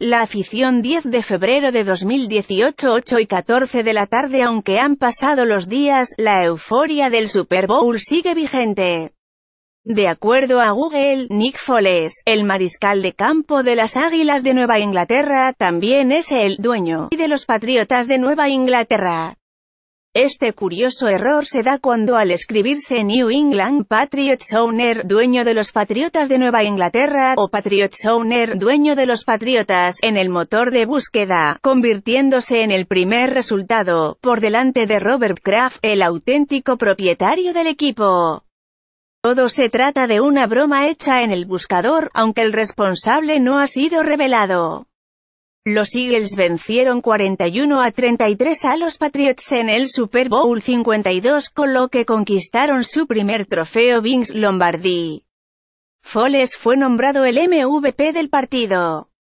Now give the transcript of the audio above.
La afición 10 de febrero de 2018 8 y 14 de la tarde Aunque han pasado los días, la euforia del Super Bowl sigue vigente. De acuerdo a Google, Nick Foles, el mariscal de campo de las Águilas de Nueva Inglaterra, también es el dueño de los Patriotas de Nueva Inglaterra. Este curioso error se da cuando al escribirse New England Patriots Owner, dueño de los Patriotas de Nueva Inglaterra, o Patriots Owner, dueño de los Patriotas, en el motor de búsqueda, convirtiéndose en el primer resultado, por delante de Robert Kraft, el auténtico propietario del equipo. Todo se trata de una broma hecha en el buscador, aunque el responsable no ha sido revelado. Los Eagles vencieron 41 a 33 a los Patriots en el Super Bowl 52 con lo que conquistaron su primer trofeo Vince Lombardi. Foles fue nombrado el MVP del partido.